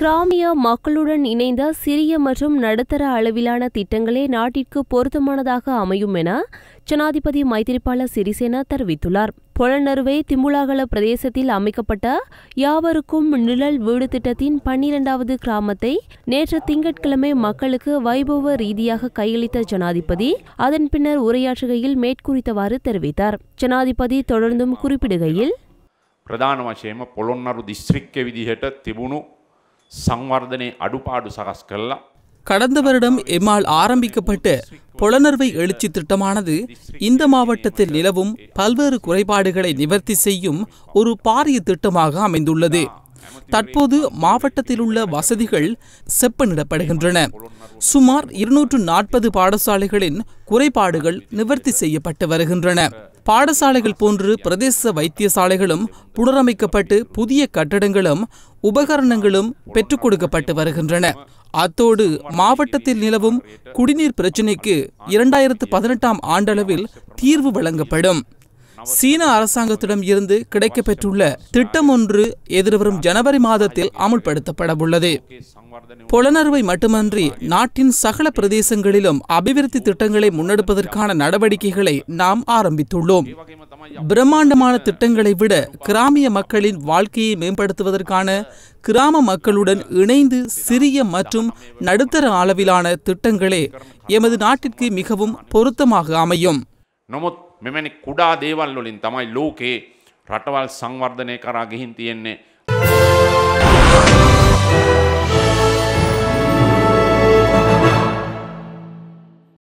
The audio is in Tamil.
கிராமிய மக்களுடன் இணைந்த சிறிய மற்றும் நடுத்தர அளவிலான திட்டங்களே நாட்டிற்கு பொருத்தமானதாக அமையும் என ஜனாதிபதி மைத்திரிபால சிறிசேனா தெரிவித்துள்ளார் பொலநறுவை திம்புலாகல பிரதேசத்தில் அமைக்கப்பட்ட யாவருக்கும் நிழல் வீடு திட்டத்தின் பன்னிரண்டாவது கிராமத்தை நேற்று திங்கட்கிழமை மக்களுக்கு வைபவ ரீதியாக கையளித்த ஜனாதிபதி அதன் பின்னர் உரையாற்றுகையில் மேற்குறித்தவாறு தெரிவித்தார் ஜனாதிபதி தொடர்ந்தும் குறிப்பிடுகையில் பிரதான වශයෙන්ම පොළොන්නරු දිස්ත්‍රික්ක විදිහට திபுணு සංවර්ධනයේ அடுபாடு සකස් கடந்த வருடம் எம்மால் ஆரம்பிக்கப்பட்ட புலனர்வை எழுச்சி திட்டமானது இந்த மாவட்டத்தில் நிலவும் பல்வேறு குறைபாடுகளை நிவர்த்தி செய்யும் ஒரு பாரிய திட்டமாக அமைந்துள்ளது தற்போது மாவட்டத்தில் உள்ள வசதிகள் செப்பனிடப்படுகின்றன சுமார் இருநூற்று நாற்பது பாடசாலைகளின் குறைபாடுகள் நிவர்த்தி செய்யப்பட்டு வருகின்றன பாடசாலைகள் போன்று பிரதேச வைத்தியசாலைகளும் புனரமைக்கப்பட்டு புதிய கட்டடங்களும் உபகரணங்களும் பெற்றுக் கொடுக்கப்பட்டு வருகின்றன அத்தோடு மாவட்டத்தில் நிலவும் குடிநீர் பிரச்சினைக்கு இரண்டாயிரத்து பதினெட்டாம் ஆண்டளவில் தீர்வு வழங்கப்படும் சீன அரசாங்கத்திடம் இருந்து கிடைக்கப்பெற்றுள்ள திட்டம் ஒன்று எதிர்வரும் ஜனவரி மாதத்தில் அமுல்படுத்தப்பட உள்ளது புலனர்வை மட்டுமன்றி நாட்டின் சகல பிரதேசங்களிலும் அபிவிருத்தி திட்டங்களை முன்னெடுப்பதற்கான நடவடிக்கைகளை நாம் ஆரம்பித்துள்ளோம் பிரம்மாண்டமான திட்டங்களை விட கிராமிய மக்களின் வாழ்க்கையை மேம்படுத்துவதற்கான கிராம மக்களுடன் இணைந்து சிறிய மற்றும் நடுத்தர அளவிலான திட்டங்களே எமது நாட்டிற்கு மிகவும் பொருத்தமாக அமையும் குடா தேவால் தமாய் லோகே ரட்டவால் கராகின்